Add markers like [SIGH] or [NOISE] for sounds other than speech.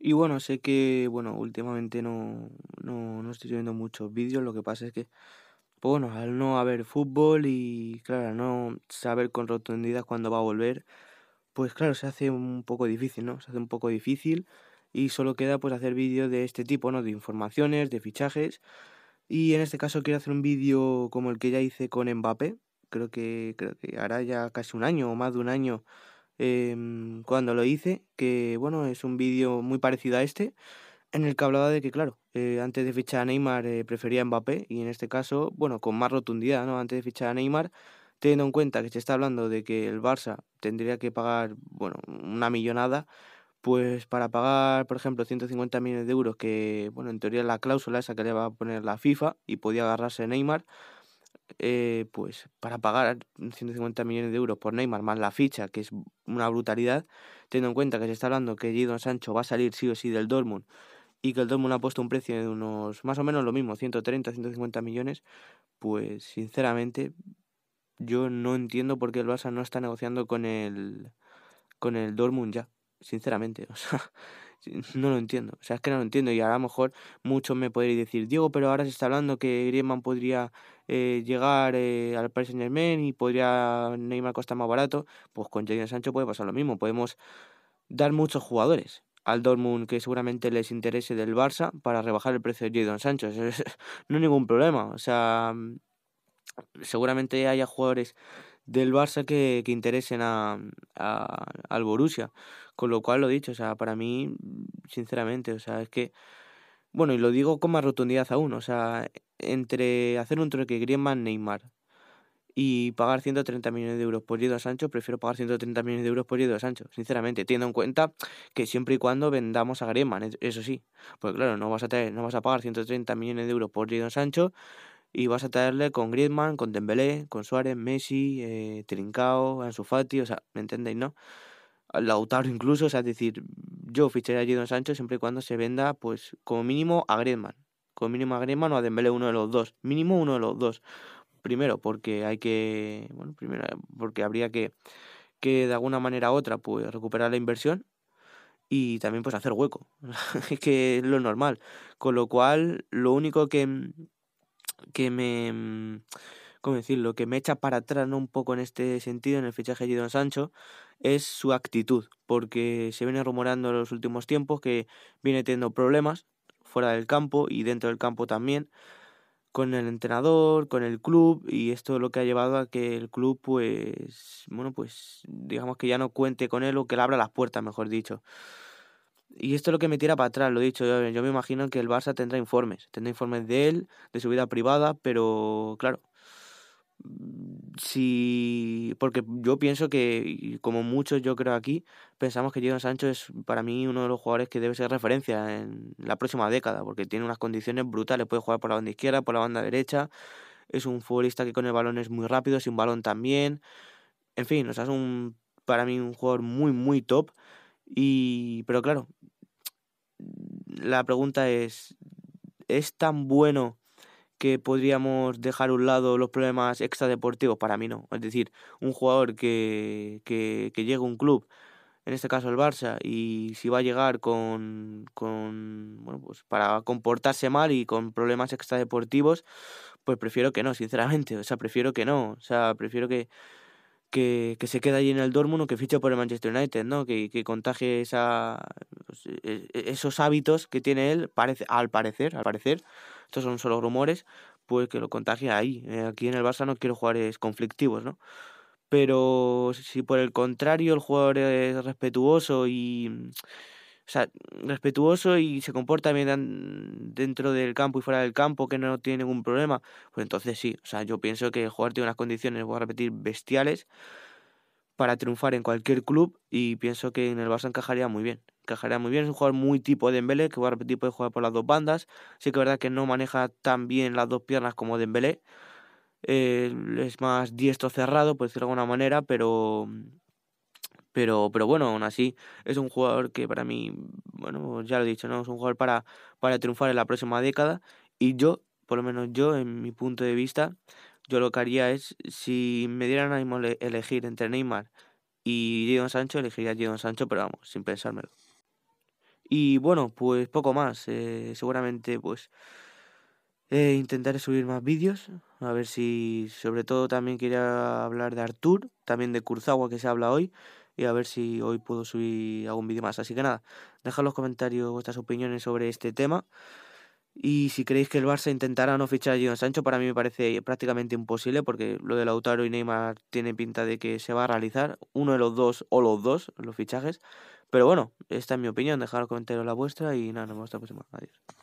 Y bueno, sé que, bueno, últimamente no, no, no estoy subiendo muchos vídeos, lo que pasa es que, pues bueno, al no haber fútbol y, claro, no saber con rotundidad cuándo va a volver, pues claro, se hace un poco difícil, ¿no? Se hace un poco difícil y solo queda pues hacer vídeos de este tipo, ¿no? De informaciones, de fichajes. Y en este caso quiero hacer un vídeo como el que ya hice con Mbappé, creo que, creo que hará ya casi un año o más de un año Em, cuando lo hice, que bueno, es un vídeo muy parecido a este, en el que hablaba de que, claro, eh, antes de fichar a Neymar eh, prefería Mbappé, y en este caso, bueno, con más rotundidad, Antes de fichar a Neymar, teniendo en cuenta que se está hablando de que el Barça tendría que pagar, bueno, una millonada, pues para pagar, por ejemplo, 150 millones de euros, que, bueno, en teoría la cláusula esa que le va a poner la FIFA y podía agarrarse Neymar, eh, pues para pagar 150 millones de euros por Neymar más la ficha, que es una brutalidad, teniendo en cuenta que se está hablando que Gidon Sancho va a salir sí o sí del Dortmund y que el Dortmund ha puesto un precio de unos más o menos lo mismo, 130, 150 millones, pues sinceramente yo no entiendo por qué el Barça no está negociando con el con el Dortmund ya, sinceramente, [LAUGHS] o sea, no lo entiendo. O sea, es que no lo entiendo. Y a lo mejor muchos me podrían decir, Diego, pero ahora se está hablando que Griezmann podría eh, llegar eh, al Paris Saint Germain y podría Neymar costar más barato, pues con Jadon Sancho puede pasar lo mismo. Podemos dar muchos jugadores al Dortmund que seguramente les interese del Barça para rebajar el precio de Jadon Sancho. [LAUGHS] no hay ningún problema. O sea, mm, seguramente haya jugadores del Barça que, interesen a, a, al Borussia. Con lo cual, lo dicho, o sea, para mí, sinceramente, o sea, es que bueno, y lo digo con más rotundidad aún, o sea, entre hacer un trueque Griezmann-Neymar y pagar 130 millones de euros por Guido Sancho, prefiero pagar 130 millones de euros por Sancho, sinceramente, teniendo en cuenta que siempre y cuando vendamos a Griezmann, eso sí, porque claro, no vas a traer, no vas a pagar 130 millones de euros por Guido Sancho y vas a traerle con Griezmann, con Dembélé, con Suárez, Messi, eh, Trincao, Ansu Fati, o sea, ¿me entendéis, no? Lautaro incluso, o sea, es decir, yo ficharía a Don Sancho siempre y cuando se venda, pues, como mínimo a Gretman. Como mínimo a Gretman o a Dembélé, uno de los dos. Mínimo uno de los dos. Primero, porque hay que... Bueno, primero, eh, porque habría que, que de alguna manera u otra, pues, recuperar la inversión y también, pues, hacer hueco. [LAUGHS] es que es lo normal. Con lo cual, lo único que, que me ¿cómo decirlo?, que me echa para atrás un poco en este sentido, en el fichaje de don Sancho, es su actitud, porque se viene rumorando en los últimos tiempos que viene teniendo problemas fuera del campo y dentro del campo también, con el entrenador, con el club, y esto es lo que ha llevado a que el club, pues, bueno, pues digamos que ya no cuente con él o que le abra las puertas, mejor dicho. Y esto es lo que me tira para atrás, lo he dicho. Yo, yo, me imagino que el Barça tendrá informes. Tendrá informes de él, de su vida privada, pero claro, Mm, si porque yo pienso que como muchos yo creo aquí pensamos que Jadon Sancho es para mí uno de los jugadores que debe ser referencia en la próxima década porque tiene unas condiciones brutales puede jugar por la banda izquierda por la banda derecha es un futbolista que con el balón es muy rápido sin balón también en fin o sea es un para mí un jugador muy muy top y pero claro la pregunta es es tan bueno que podríamos dejar a un lado los problemas extradeportivos, para mí no. Es decir, un jugador que, que, llega a un club, en este caso el Barça, y si va a llegar con, con bueno, pues para comportarse mal y con problemas extradeportivos, pues prefiero que no, sinceramente. O sea, prefiero que no. O sea, prefiero que que, se queda allí en el Dortmund o que ficha por el Manchester United, ¿no? Que, que contagie pues, e, e, esos hábitos que tiene él, al parecer, al parecer, estos son solo rumores, pues que lo contagie ahí. Eh, aquí en el Barça no quiero jugadores conflictivos, ¿no? Pero si por el contrario el jugador es respetuoso y o sea, respetuoso y se comporta bien dentro del campo y fuera del campo, que no tiene ningún problema, pues entonces sí, o sea, yo pienso que el tiene unas condiciones, voy a repetir, bestiales para triunfar en cualquier club y pienso que en el Barça encajaría muy bien. Encajaría muy bien, es un jugador muy tipo de Dembélé, que voy a repetir, puede jugar por las dos bandas. Sí que es verdad que no maneja tan bien las dos piernas como Dembélé. Eh, es más diestro cerrado, por decirlo de alguna manera, pero pero, pero bueno, aún así es un jugador que para mí, bueno, ya lo he dicho, ¿no? Es un jugador para, para triunfar en la próxima década. Y yo, por lo menos yo, en mi punto de vista, yo lo que haría es, si me dieran a elegir entre Neymar y Jadon Sancho, elegiría a Sancho, pero vamos, sin pensármelo. Y bueno, pues poco más. Eh, seguramente, pues, eh, intentaré subir más vídeos. A ver si, sobre todo, también quería hablar de Artur, también de Kurzawa que se habla hoy y a ver si hoy puedo subir algún vídeo más. Así que nada, dejad los comentarios vuestras opiniones sobre este tema. Y si creéis que el Barça intentará no fichar a Giovanni Sancho, para mí me parece prácticamente imposible, porque lo de Lautaro y Neymar tiene pinta de que se va a realizar uno de los dos o los dos, los fichajes. Pero bueno, esta es mi opinión, dejad los comentarios la vuestra y nada, nos vemos hasta la próxima. Adiós.